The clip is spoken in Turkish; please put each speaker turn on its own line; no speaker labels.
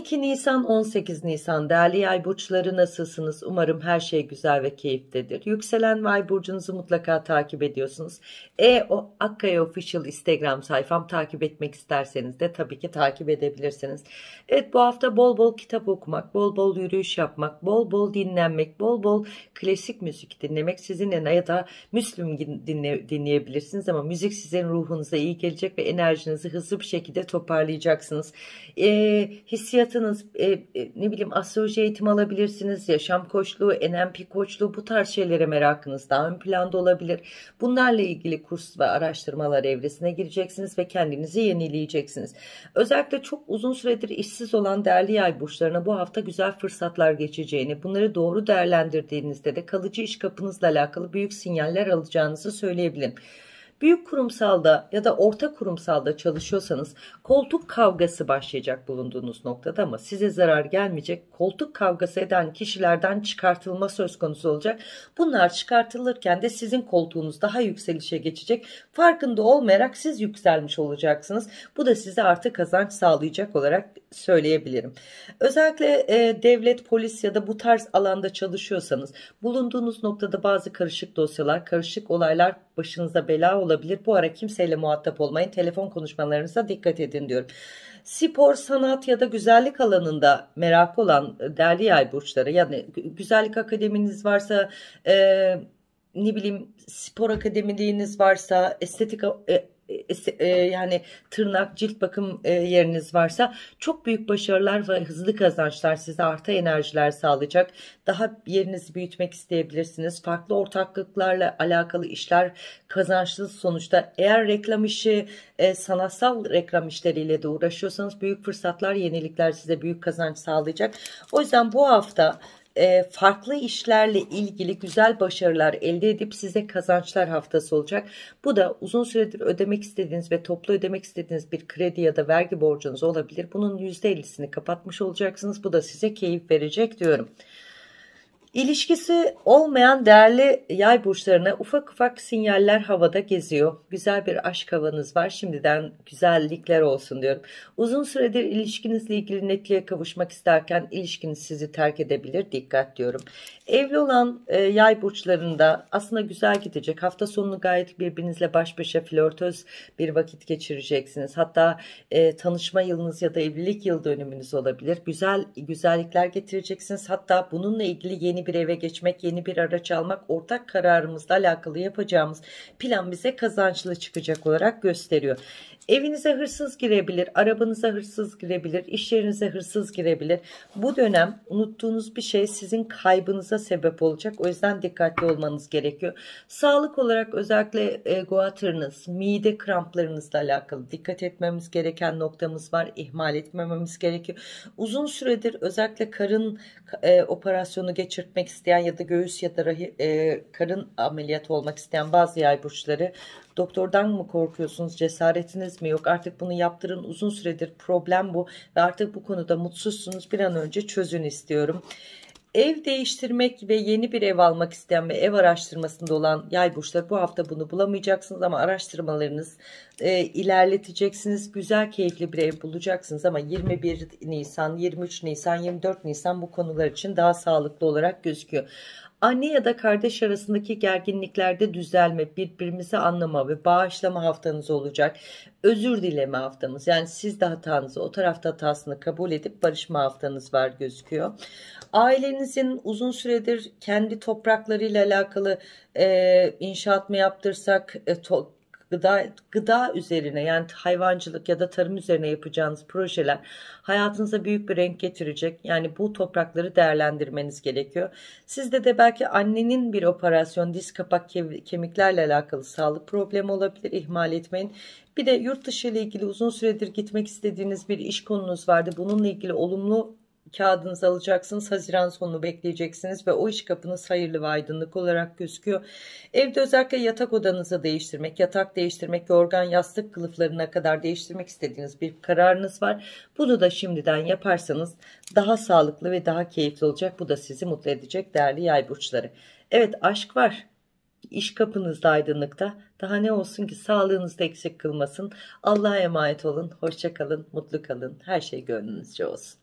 12 Nisan 18 Nisan değerli yay burçları nasılsınız? Umarım her şey güzel ve keyiftedir. Yükselen ve ay burcunuzu mutlaka takip ediyorsunuz. E o Akkaya Official Instagram sayfam takip etmek isterseniz de tabii ki takip edebilirsiniz. Evet bu hafta bol bol kitap okumak, bol bol yürüyüş yapmak, bol bol dinlenmek, bol bol klasik müzik dinlemek sizinle ya da Müslüm dinle, dinleyebilirsiniz ama müzik sizin ruhunuza iyi gelecek ve enerjinizi hızlı bir şekilde toparlayacaksınız. E, hissiyat hayatınız e, e, ne bileyim astroloji eğitim alabilirsiniz, yaşam koçluğu, NLP koçluğu bu tarz şeylere merakınız daha ön planda olabilir. Bunlarla ilgili kurs ve araştırmalar evresine gireceksiniz ve kendinizi yenileyeceksiniz. Özellikle çok uzun süredir işsiz olan değerli yay burçlarına bu hafta güzel fırsatlar geçeceğini, bunları doğru değerlendirdiğinizde de kalıcı iş kapınızla alakalı büyük sinyaller alacağınızı söyleyebilirim. Büyük kurumsalda ya da orta kurumsalda çalışıyorsanız koltuk kavgası başlayacak bulunduğunuz noktada ama size zarar gelmeyecek. Koltuk kavgası eden kişilerden çıkartılma söz konusu olacak. Bunlar çıkartılırken de sizin koltuğunuz daha yükselişe geçecek. Farkında olmayarak siz yükselmiş olacaksınız. Bu da size artı kazanç sağlayacak olarak söyleyebilirim. Özellikle e, devlet, polis ya da bu tarz alanda çalışıyorsanız bulunduğunuz noktada bazı karışık dosyalar, karışık olaylar başınıza bela olacak olabilir. Bu ara kimseyle muhatap olmayın. Telefon konuşmalarınıza dikkat edin diyorum. Spor, sanat ya da güzellik alanında merak olan e, değerli yay burçları yani güzellik akademiniz varsa e, ne bileyim spor akademiliğiniz varsa estetik e, e, e, yani tırnak cilt bakım e, yeriniz varsa çok büyük başarılar ve hızlı kazançlar size arta enerjiler sağlayacak. Daha yerinizi büyütmek isteyebilirsiniz. Farklı ortaklıklarla alakalı işler kazançlı sonuçta. Eğer reklam işi sanatsal reklam işleriyle de uğraşıyorsanız büyük fırsatlar yenilikler size büyük kazanç sağlayacak. O yüzden bu hafta e, farklı işlerle ilgili güzel başarılar elde edip size kazançlar haftası olacak. Bu da uzun süredir ödemek istediğiniz ve toplu ödemek istediğiniz bir kredi ya da vergi borcunuz olabilir. Bunun %50'sini kapatmış olacaksınız. Bu da size keyif verecek diyorum. İlişkisi olmayan değerli yay burçlarına ufak ufak sinyaller havada geziyor. Güzel bir aşk havanız var. Şimdiden güzellikler olsun diyorum. Uzun süredir ilişkinizle ilgili netliğe kavuşmak isterken ilişkiniz sizi terk edebilir. Dikkat diyorum. Evli olan e, yay burçlarında aslında güzel gidecek. Hafta sonunu gayet birbirinizle baş başa flörtöz bir vakit geçireceksiniz. Hatta e, tanışma yılınız ya da evlilik yıl dönümünüz olabilir. Güzel güzellikler getireceksiniz. Hatta bununla ilgili yeni yeni bir eve geçmek, yeni bir araç almak ortak kararımızla alakalı yapacağımız plan bize kazançlı çıkacak olarak gösteriyor. Evinize hırsız girebilir, arabanıza hırsız girebilir, iş yerinize hırsız girebilir. Bu dönem unuttuğunuz bir şey sizin kaybınıza sebep olacak. O yüzden dikkatli olmanız gerekiyor. Sağlık olarak özellikle e, mide kramplarınızla alakalı dikkat etmemiz gereken noktamız var. İhmal etmememiz gerekiyor. Uzun süredir özellikle karın e, operasyonu geçirtmek isteyen ya da göğüs ya da rahi, e, karın ameliyatı olmak isteyen bazı yay burçları Doktordan mı korkuyorsunuz? Cesaretiniz mi yok? Artık bunu yaptırın. Uzun süredir problem bu ve artık bu konuda mutsuzsunuz. Bir an önce çözün istiyorum. Ev değiştirmek ve yeni bir ev almak isteyen ve ev araştırmasında olan yay burçları bu hafta bunu bulamayacaksınız ama araştırmalarınız e, ilerleteceksiniz. Güzel keyifli bir ev bulacaksınız ama 21 Nisan, 23 Nisan, 24 Nisan bu konular için daha sağlıklı olarak gözüküyor anne ya da kardeş arasındaki gerginliklerde düzelme, birbirimizi anlama ve bağışlama haftanız olacak. Özür dileme haftamız yani siz de hatanızı o tarafta hatasını kabul edip barışma haftanız var gözüküyor. Ailenizin uzun süredir kendi topraklarıyla alakalı e, inşaat mı yaptırsak, e, to gıda gıda üzerine yani hayvancılık ya da tarım üzerine yapacağınız projeler hayatınıza büyük bir renk getirecek. Yani bu toprakları değerlendirmeniz gerekiyor. Sizde de belki annenin bir operasyon diz kapak kemiklerle alakalı sağlık problemi olabilir. İhmal etmeyin. Bir de yurt dışı ile ilgili uzun süredir gitmek istediğiniz bir iş konunuz vardı. Bununla ilgili olumlu kağıdınızı alacaksınız. Haziran sonunu bekleyeceksiniz ve o iş kapınız hayırlı ve aydınlık olarak gözüküyor. Evde özellikle yatak odanızı değiştirmek, yatak değiştirmek, yorgan, yastık kılıflarına kadar değiştirmek istediğiniz bir kararınız var. Bunu da şimdiden yaparsanız daha sağlıklı ve daha keyifli olacak. Bu da sizi mutlu edecek değerli yay burçları. Evet aşk var. İş kapınızda aydınlıkta. Daha ne olsun ki sağlığınızda eksik kılmasın. Allah'a emanet olun. Hoşça kalın. Mutlu kalın. Her şey gönlünüzce olsun.